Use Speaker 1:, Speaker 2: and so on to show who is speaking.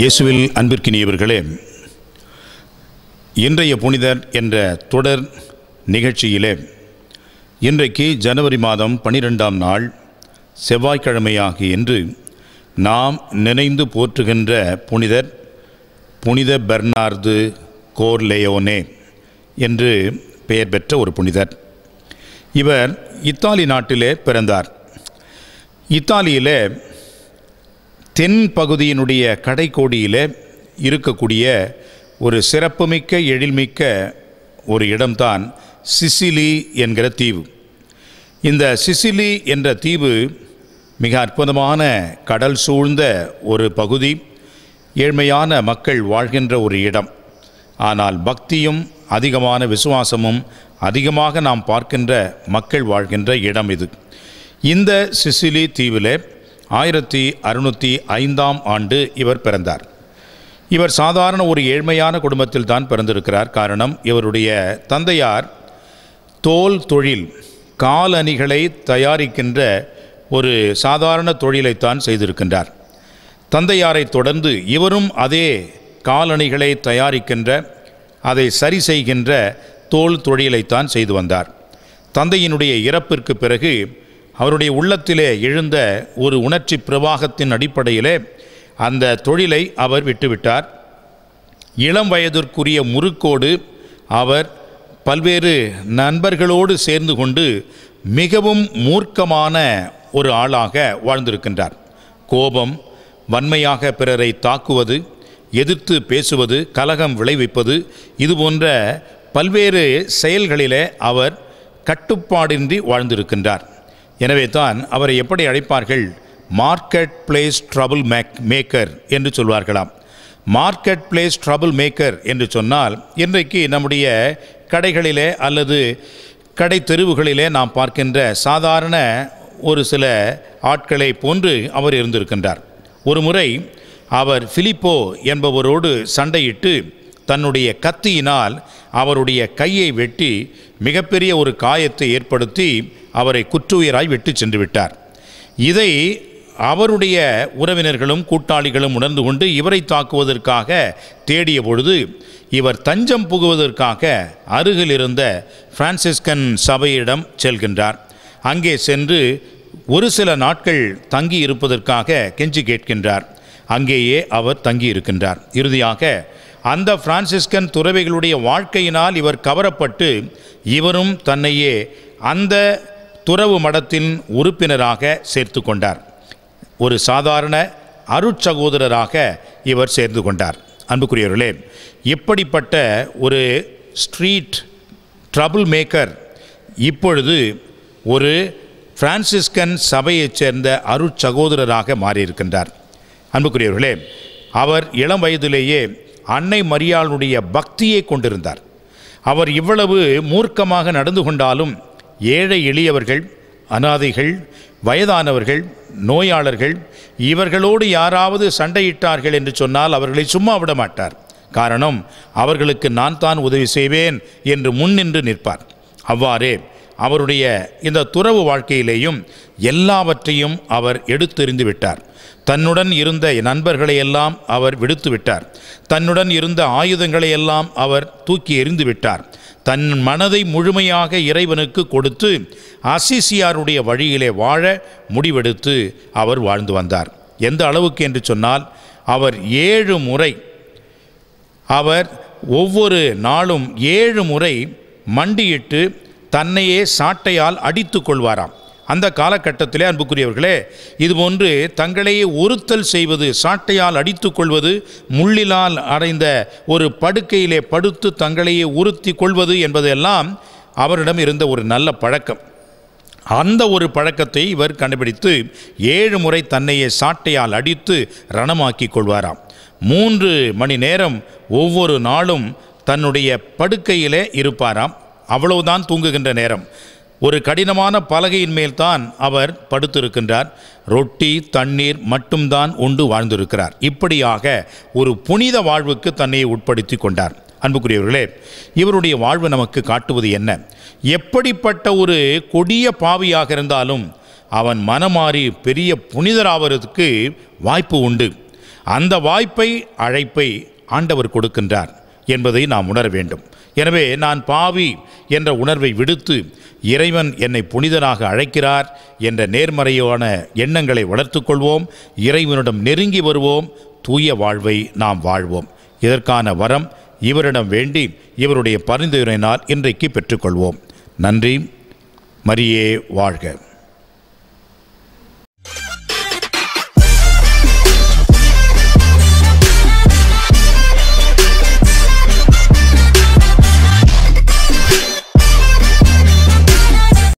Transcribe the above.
Speaker 1: இயேசுவில் அன்பிற்கினியவர்களே இன்றைய புனிதர் என்ற தொடர் நிகழ்ச்சியிலே இன்றைக்கு ஜனவரி மாதம் பனிரெண்டாம் நாள் செவ்வாய்க்கிழமையாகி என்று நாம் நினைந்து போற்றுகின்ற புனிதர் புனித பெர்னார்து கோர்லேயோனே என்று பெயர் பெற்ற ஒரு புனிதர் இவர் இத்தாலி நாட்டிலே பிறந்தார் இத்தாலியிலே தென் பகுதியினுடைய கடைக்கோடியில் இருக்கக்கூடிய ஒரு சிறப்புமிக்க எழில்மிக்க ஒரு இடம்தான் சிசிலி என்கிற தீவு இந்த சிசிலி என்ற தீவு மிக அற்புதமான கடல் சூழ்ந்த ஒரு பகுதி ஏழ்மையான மக்கள் வாழ்கின்ற ஒரு இடம் ஆனால் பக்தியும் அதிகமான விசுவாசமும் அதிகமாக நாம் பார்க்கின்ற மக்கள் வாழ்கின்ற இடம் இது இந்த சிசிலி தீவில் ஆயிரத்தி அறுநூற்றி ஐந்தாம் ஆண்டு இவர் பிறந்தார் இவர் சாதாரண ஒரு ஏழ்மையான குடும்பத்தில் தான் பிறந்திருக்கிறார் காரணம் இவருடைய தந்தையார் தோல் தொழில் காலணிகளை தயாரிக்கின்ற ஒரு சாதாரண தொழிலைத்தான் செய்திருக்கின்றார் தந்தையாரை தொடர்ந்து இவரும் அதே காலணிகளை தயாரிக்கின்ற அதை சரி செய்கின்ற தோல் தொழிலைத்தான் செய்து வந்தார் தந்தையினுடைய இறப்பிற்கு பிறகு அவருடைய உள்ளத்திலே எழுந்த ஒரு உணர்ச்சி பிரவாகத்தின் அடிப்படையிலே அந்த தொழிலை அவர் விட்டுவிட்டார் இளம் வயதிற்குரிய முறுக்கோடு அவர் பல்வேறு நண்பர்களோடு சேர்ந்து கொண்டு மிகவும் மூர்க்கமான ஒரு ஆளாக வாழ்ந்திருக்கின்றார் கோபம் வன்மையாக பிறரை தாக்குவது எதிர்த்து பேசுவது கலகம் விளைவிப்பது இது போன்ற பல்வேறு செயல்களிலே அவர் கட்டுப்பாடின்றி வாழ்ந்திருக்கின்றார் எனவே தான் அவரை எப்படி அழைப்பார்கள் market place trouble make maker என்று சொல்வார்களாம் மார்க்கெட் பிளேஸ் ட்ரபுள் மேக்கர் என்று சொன்னால் இன்றைக்கு நம்முடைய கடைகளிலே அல்லது கடை தெருவுகளிலே நாம் பார்க்கின்ற சாதாரண ஒரு சில ஆட்களை போன்று அவர் இருந்திருக்கின்றார் ஒரு முறை அவர் பிலிப்போ என்பவரோடு சண்டையிட்டு தன்னுடைய கத்தியினால் அவருடைய கையை வெட்டி மிகப்பெரிய ஒரு காயத்தை ஏற்படுத்தி அவரை குற்றுயிராய் விட்டு சென்று விட்டார் இதை அவருடைய உறவினர்களும் கூட்டாளிகளும் உணர்ந்து கொண்டு இவரை தாக்குவதற்காக தேடிய பொழுது இவர் தஞ்சம் புகுவதற்காக அருகில் இருந்த பிரான்சிஸ்கன் சபையிடம் செல்கின்றார் அங்கே சென்று ஒரு சில நாட்கள் தங்கி இருப்பதற்காக கெஞ்சி கேட்கின்றார் அங்கேயே அவர் தங்கி இருக்கின்றார் இறுதியாக அந்த பிரான்சிஸ்கன் துறவைகளுடைய வாழ்க்கையினால் இவர் கவரப்பட்டு இவரும் தன்னையே அந்த துறவு மடத்தின் உறுப்பினராக சேர்த்து கொண்டார் ஒரு சாதாரண அருட்சகோதரராக இவர் சேர்ந்து கொண்டார் அன்புக்குரியவர்களே இப்படிப்பட்ட ஒரு ஸ்ட்ரீட் ட்ரபுள் மேக்கர் இப்பொழுது ஒரு பிரான்சிஸ்கன் சபையைச் சேர்ந்த அருட்சகோதரராக மாறியிருக்கின்றார் அன்புக்குரியவர்களே அவர் இளம் வயதிலேயே அன்னை மரியாளுடைய பக்தியை கொண்டிருந்தார் அவர் இவ்வளவு மூர்க்கமாக நடந்து கொண்டாலும் ஏழை எளியவர்கள் அனாதைகள் வயதானவர்கள் நோயாளர்கள் இவர்களோடு யாராவது சண்டையிட்டார்கள் என்று சொன்னால் அவர்களை சும்மா விட மாட்டார் காரணம் அவர்களுக்கு நான் தான் உதவி செய்வேன் என்று முன்னின்று நிற்பார் அவ்வாறே அவருடைய இந்த துறவு வாழ்க்கையிலேயும் எல்லாவற்றையும் அவர் எடுத்தெறிந்து விட்டார் தன்னுடன் இருந்த நண்பர்களையெல்லாம் அவர் விடுத்து விட்டார் தன்னுடன் இருந்த ஆயுதங்களையெல்லாம் அவர் தூக்கி எறிந்து விட்டார் தன் மனதை முழுமையாக இறைவனுக்கு கொடுத்து அசிசியாருடைய வழியிலே வாழ முடிவெடுத்து அவர் வாழ்ந்து வந்தார் எந்த அளவுக்கு என்று சொன்னால் அவர் ஏழு முறை அவர் ஒவ்வொரு நாளும் ஏழு முறை மண்டியிட்டு தன்னையே சாட்டையால் அடித்து கொள்வாராம் அந்த காலகட்டத்திலே அன்புக்குரியவர்களே இதுபோன்று தங்களையே ஒருத்தல் செய்வது சாட்டையால் அடித்து கொள்வது முள்ளிலால் அடைந்த ஒரு படுக்கையிலே படுத்து தங்களையே உறுத்தி கொள்வது என்பதெல்லாம் அவரிடம் இருந்த ஒரு நல்ல பழக்கம் அந்த ஒரு பழக்கத்தை இவர் கண்டுபிடித்து ஏழு முறை தன்னையே சாட்டையால் அடித்து ரணமாக்கி கொள்வாராம் மூன்று மணி நேரம் ஒவ்வொரு நாளும் தன்னுடைய படுக்கையிலே இருப்பாராம் அவ்வளவுதான் தூங்குகின்ற நேரம் ஒரு கடினமான பலகையின் மேல்தான் அவர் படுத்திருக்கின்றார் ரொட்டி தண்ணீர் மட்டும்தான் உண்டு வாழ்ந்திருக்கிறார் இப்படியாக ஒரு புனித வாழ்வுக்கு தன்னை உட்படுத்தி கொண்டார் அன்புக்குரியவர்களே இவருடைய வாழ்வு நமக்கு காட்டுவது என்ன எப்படிப்பட்ட ஒரு கொடிய பாவியாக இருந்தாலும் அவன் மனமாறி பெரிய புனிதராவதற்கு வாய்ப்பு உண்டு அந்த வாய்ப்பை அழைப்பை ஆண்டவர் கொடுக்கின்றார் என்பதை நாம் உணர வேண்டும் எனவே நான் பாவி என்ற உணர்வை விடுத்து இறைவன் என்னை புனிதனாக அழைக்கிறார் என்ற நேர்மறையான எண்ணங்களை வளர்த்து கொள்வோம் இறைவனிடம் நெருங்கி வருவோம் தூய வாழ்வை நாம் வாழ்வோம் இதற்கான வரம் இவரிடம் வேண்டி இவருடைய பரிந்துரையினால் இன்றைக்கு பெற்றுக்கொள்வோம் நன்றி மரியே வாழ்க